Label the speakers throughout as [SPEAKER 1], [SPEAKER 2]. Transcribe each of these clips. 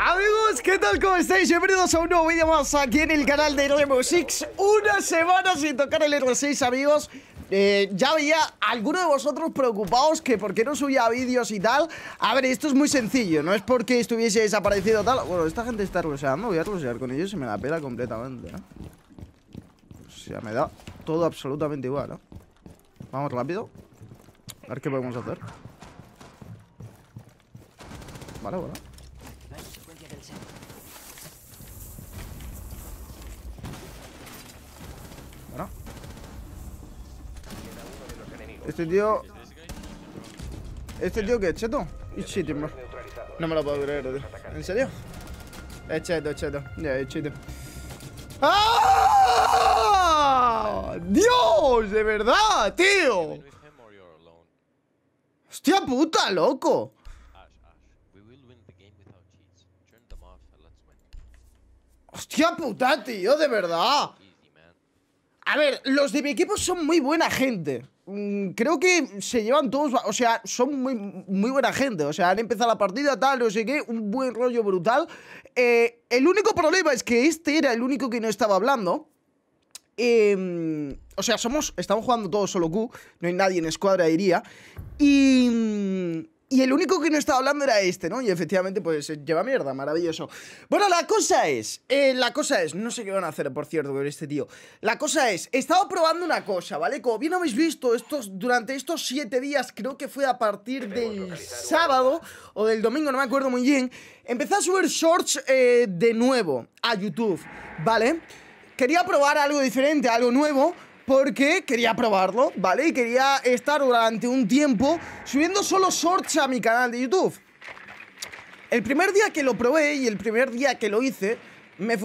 [SPEAKER 1] Amigos, ¿qué tal? ¿Cómo estáis? Bienvenidos a un nuevo vídeo más aquí en el canal de Remo 6 Una semana sin tocar el R6, amigos eh, ya veía a alguno de vosotros preocupados que por qué no subía vídeos y tal A ver, esto es muy sencillo, no es porque estuviese desaparecido tal Bueno, esta gente está ruseando, voy a rusear con ellos y me la pela completamente ¿eh? O sea, me da todo absolutamente igual, ¿no? ¿eh? Vamos rápido A ver qué podemos hacer Vale, bueno Este tío... ¿Este tío qué? ¿Cheto? No me lo puedo creer, tío. ¿En serio? Es cheto, es cheto. Ya, ¡Ah! ¡Dios! ¡De verdad, tío! ¡Hostia puta, loco! ¡Hostia puta, tío! ¡De verdad! A ver, los de mi equipo son muy buena gente. Mm, creo que se llevan todos, o sea, son muy, muy buena gente, o sea, han empezado la partida tal, no sé qué, un buen rollo brutal. Eh, el único problema es que este era el único que no estaba hablando. Em, o sea, somos, estamos jugando todos solo Q, no hay nadie en escuadra, diría. Y... Mm, y el único que no estaba hablando era este, ¿no? Y efectivamente, pues eh, lleva mierda, maravilloso. Bueno, la cosa es, eh, la cosa es, no sé qué van a hacer, por cierto, con este tío. La cosa es, he estado probando una cosa, ¿vale? Como bien habéis visto, estos, durante estos siete días, creo que fue a partir del sábado o del domingo, no me acuerdo muy bien, empecé a subir shorts eh, de nuevo a YouTube, ¿vale? Quería probar algo diferente, algo nuevo porque quería probarlo, ¿vale? Y quería estar durante un tiempo subiendo solo shorts a mi canal de YouTube. El primer día que lo probé y el primer día que lo hice, me,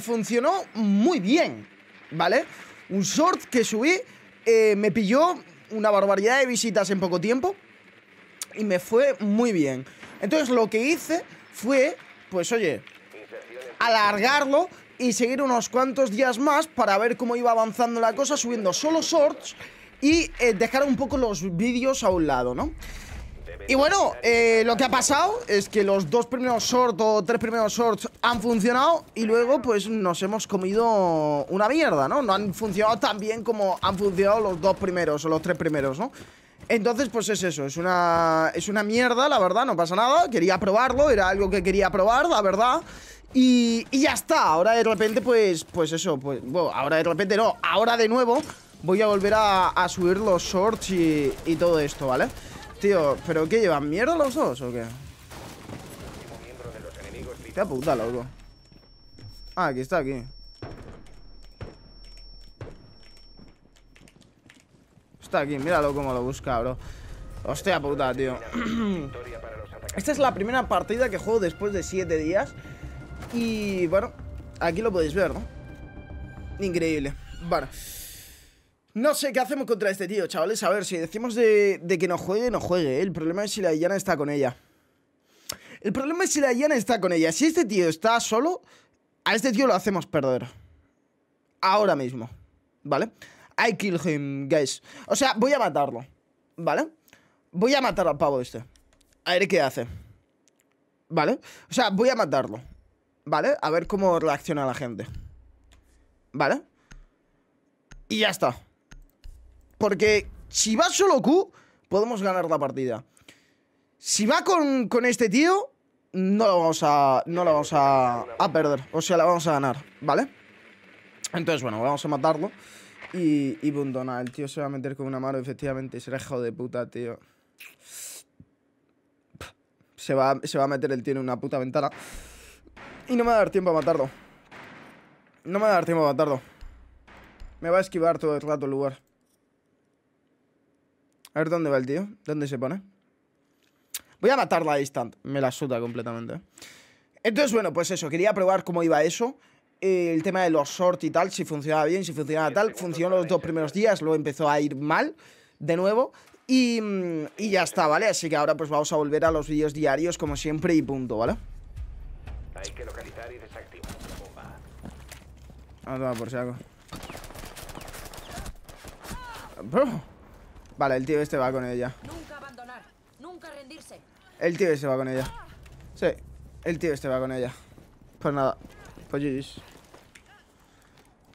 [SPEAKER 1] funcionó muy bien, ¿vale? Un short que subí eh, me pilló una barbaridad de visitas en poco tiempo y me fue muy bien. Entonces lo que hice fue, pues oye, alargarlo y seguir unos cuantos días más para ver cómo iba avanzando la cosa, subiendo solo shorts y eh, dejar un poco los vídeos a un lado, ¿no? Y bueno, eh, lo que ha pasado es que los dos primeros shorts o tres primeros shorts han funcionado y luego pues nos hemos comido una mierda, ¿no? No han funcionado tan bien como han funcionado los dos primeros o los tres primeros, ¿no? Entonces pues es eso, es una, es una mierda, la verdad, no pasa nada, quería probarlo, era algo que quería probar, la verdad y, ya está, ahora de repente pues pues eso, pues bueno, ahora de repente no, ahora de nuevo voy a volver a, subir los shorts y, todo esto, ¿vale? Tío, ¿pero qué llevan? ¿Mierda los dos o qué? puta, loco Ah, aquí está, aquí Está aquí, míralo como lo busca, bro Hostia puta, tío Esta es la primera partida que juego después de 7 días y bueno, aquí lo podéis ver, ¿no? Increíble. Bueno. No sé qué hacemos contra este tío, chavales. A ver, si decimos de, que no juegue, no juegue. ¿eh? El problema es si la Diana está con ella. El problema es si la Diana está con ella. Si este tío está solo, a este tío lo hacemos perder. Ahora mismo. ¿Vale? I kill him, guys. O sea, voy a matarlo. ¿Vale? Voy a matar al pavo este. A ver qué hace. ¿Vale? O sea, voy a matarlo. ¿vale? A ver cómo reacciona la gente. ¿Vale? Y ya está. Porque si va solo Q, podemos ganar la partida. Si va con, este tío, no lo vamos a. No vamos a, perder. O sea, la vamos a ganar, ¿vale? Entonces, bueno, vamos a matarlo. Y, y punto, nada. El tío se va a meter con una mano, efectivamente. Será hijo de puta, tío. Se va, se va a meter el tío en una puta ventana. Y no me va a dar tiempo a matarlo. No me va a dar tiempo a matarlo. Me va a esquivar todo el rato el lugar. A ver dónde va el tío. ¿Dónde se pone? Voy a matarla a instant. Me la suda completamente. Entonces, bueno, pues eso. Quería probar cómo iba eso. Eh, el tema de los short y tal. Si funcionaba bien, si funcionaba tal. Funcionó los dos primeros días. Luego empezó a ir mal. De nuevo. Y, mm, y ya está, ¿vale? Así que ahora pues vamos a volver a los vídeos diarios como siempre y punto, ¿vale? Hay que localizar y desactivar la bomba. a tomar por si Bro. Vale, el tío este va con ella. Nunca abandonar, nunca rendirse. El tío este va con ella. Sí, el tío este va con ella. Pues nada, pues GG's.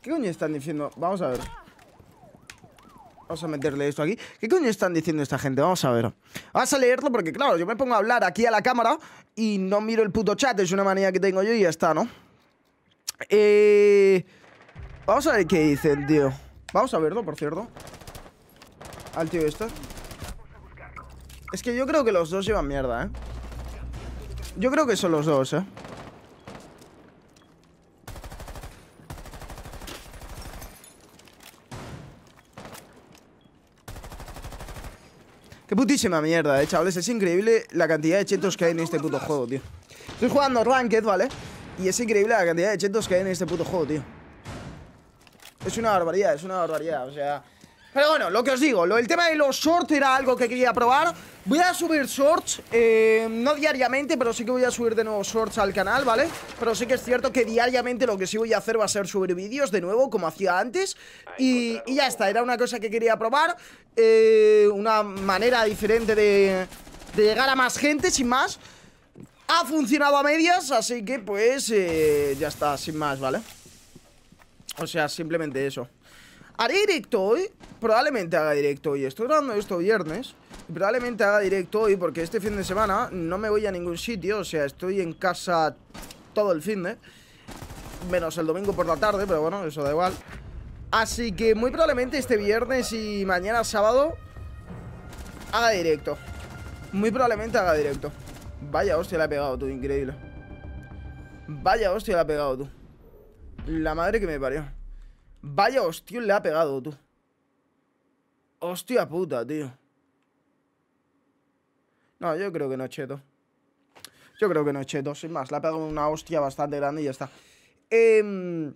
[SPEAKER 1] ¿Qué coño están diciendo? Vamos a ver. Vamos a meterle esto aquí. ¿Qué coño están diciendo esta gente? Vamos a ver. Vamos a leerlo porque, claro, yo me pongo a hablar aquí a la cámara y no miro el puto chat. Es una manía que tengo yo y ya está, ¿no? Eh... Vamos a ver qué dicen, tío. Vamos a verlo, por cierto. Al tío este. Es que yo creo que los dos llevan mierda, ¿eh? Yo creo que son los dos, ¿eh? Muchísima mierda, eh, chavales Es increíble la cantidad de chetos que hay en este puto juego, tío Estoy jugando Ranked, ¿vale? Y es increíble la cantidad de chetos que hay en este puto juego, tío Es una barbaridad, es una barbaridad O sea, pero bueno, lo que os digo, el tema de los shorts era algo que quería probar Voy a subir shorts, eh, no diariamente, pero sí que voy a subir de nuevo shorts al canal, ¿vale? Pero sí que es cierto que diariamente lo que sí voy a hacer va a ser subir vídeos de nuevo, como hacía antes y, ya está, era una cosa que quería probar eh, Una manera diferente de, llegar a más gente, sin más ha funcionado a medias, así que pues eh, ya está, sin más, ¿vale? O sea, simplemente eso Haré directo hoy, probablemente haga directo hoy Estoy grabando esto viernes Probablemente haga directo hoy porque este fin de semana No me voy a ningún sitio, o sea, estoy en casa todo el fin de Menos el domingo por la tarde, pero bueno, eso da igual Así que muy probablemente este viernes y mañana sábado Haga directo Muy probablemente haga directo Vaya hostia la ha pegado tú, increíble Vaya hostia la ha pegado tú La madre que me parió Vaya hostia le ha pegado, tú. Hostia puta, tío. No, yo creo que no es cheto. Yo creo que no es cheto, sin más. Le ha pegado una hostia bastante grande y ya está. Em,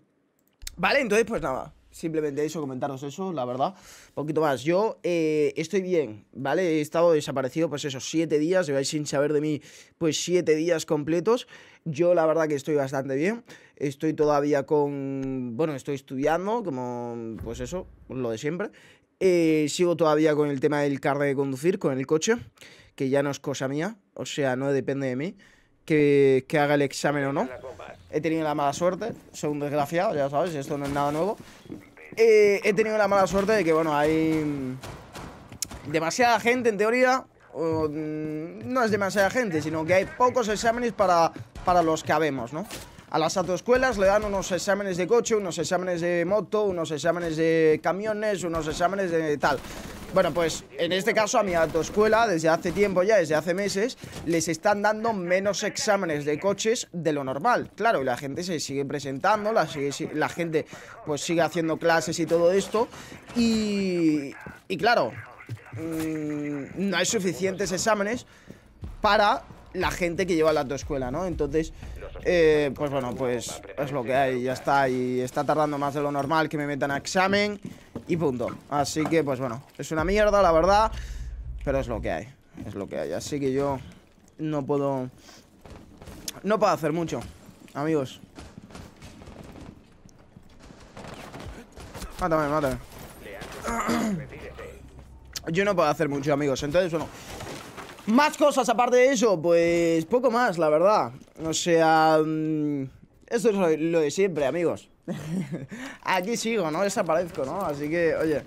[SPEAKER 1] vale, entonces pues nada simplemente eso, comentaros eso, la verdad. Un poquito más. Yo eh, estoy bien, ¿vale? He estado desaparecido, pues esos siete días, lleváis sin saber de mí, pues siete días completos. Yo la verdad que estoy bastante bien. Estoy todavía con, bueno, estoy estudiando, como, pues eso, lo de siempre. Eh, sigo todavía con el tema del carnet de conducir, con el coche, que ya no es cosa mía, o sea, no depende de mí que, haga el examen o no. He tenido la mala suerte, soy un desgraciado, ya sabes, esto no es nada nuevo. Eh, he tenido la mala suerte de que, bueno, hay demasiada gente en teoría. Mm, no es demasiada gente, sino que hay pocos exámenes para, para los que habemos, ¿no? A las autoescuelas le dan unos exámenes de coche, unos exámenes de moto, unos exámenes de camiones, unos exámenes de tal. Bueno, pues en este caso a mi autoescuela, desde hace tiempo ya, desde hace meses, les están dando menos exámenes de coches de lo normal. Claro, y la gente se sigue presentando, la, sigue, la gente pues sigue haciendo clases y todo esto. Y, y claro, mm, no hay suficientes exámenes para la gente que lleva la autoescuela, ¿no? Entonces... Eh, pues bueno, pues es lo que hay, ya está. Y está tardando más de lo normal que me metan a examen y punto. Así que, pues bueno, es una mierda, la verdad, pero es lo que hay, es lo que hay. Así que yo no puedo, no puedo hacer mucho, amigos. Mátame, mátame. Yo no puedo hacer mucho, amigos, entonces bueno... Más cosas aparte de eso, pues poco más, la verdad o sea, mm, eso es lo, de siempre, amigos. Aquí sigo, no desaparezco, ¿no? Así que, oye,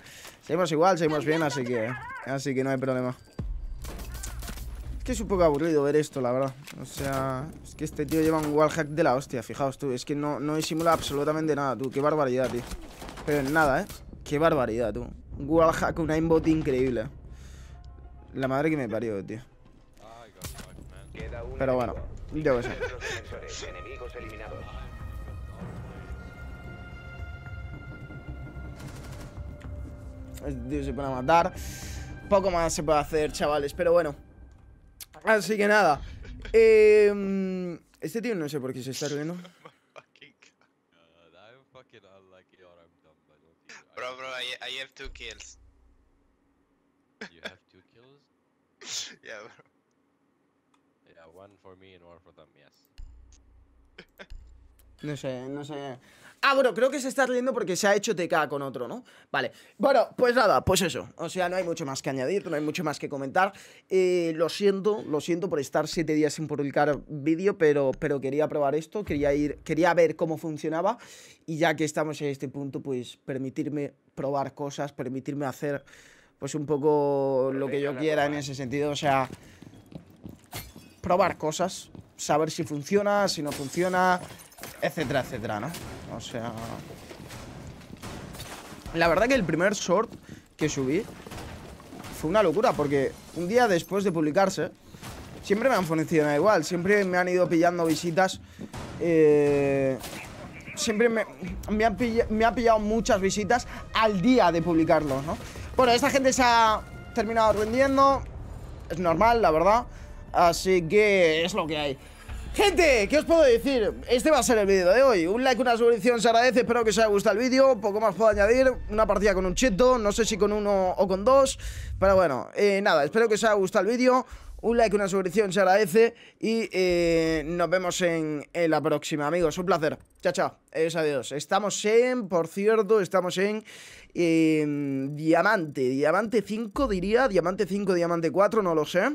[SPEAKER 1] seguimos igual, seguimos bien, así que, así que no hay problema. Es que es un poco aburrido ver esto, la verdad. O sea, es que este tío lleva un wallhack de la hostia, fijaos tú. Es que no, no disimula absolutamente nada, tú. Qué barbaridad, tío. Pero nada, ¿eh? Qué barbaridad, tú. Un wallhack, una aimbot increíble. La madre que me parió, tío. Pero bueno. Yo qué sé. Este tío se puede matar. Poco más se puede hacer, chavales, pero bueno. Así que nada. Em, este tío no sé por qué se está riendo. Bro, bro, I, I have two kills. You have two kills? yeah, bro. No sé, no sé. Ah, bueno, creo que se está riendo porque se ha hecho TK con otro, ¿no? Vale. Bueno, pues nada, pues eso. O sea, no hay mucho más que añadir, no hay mucho más que comentar. Eh, lo siento, lo siento por estar siete días sin publicar vídeo, pero, pero quería probar esto, quería ir, quería ver cómo funcionaba. Y ya que estamos en este punto, pues permitirme probar cosas, permitirme hacer pues un poco lo que yo quiera en ese sentido. O sea, probar cosas, saber si funciona, si no funciona, etcétera, etcétera, ¿no? O sea... La verdad que el primer short que subí fue una locura porque un día después de publicarse siempre me han funcionado igual, siempre me han ido pillando visitas, eh, siempre me, me, han pillado, ha pillado muchas visitas al día de publicarlo, ¿no? Bueno, esta gente se ha terminado rindiendo, es normal, la verdad. Así que es lo que hay. Gente, ¿qué os puedo decir? Este va a ser el vídeo de hoy. Un like, una suscripción se agradece. Espero que os haya gustado el vídeo. Poco más puedo añadir. Una partida con un cheto. No sé si con uno o con dos. Pero bueno, eh, nada. Espero que os haya gustado el vídeo. Un like, una suscripción se agradece. Y eh, nos vemos en, la próxima, amigos. Un placer. Chao, chao. Es adiós. Estamos en, por cierto, estamos en em, Diamante. Diamante 5, diría. Diamante 5, Diamante 4, no lo sé.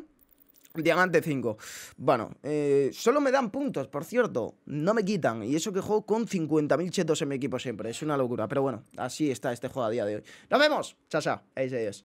[SPEAKER 1] Diamante 5. Bueno, eh, solo me dan puntos, por cierto. No me quitan. Y eso que juego con 50.000 chetos en mi equipo siempre. Es una locura. Pero bueno, así está este juego a día de hoy. Nos vemos. Chao, chao. Adiós,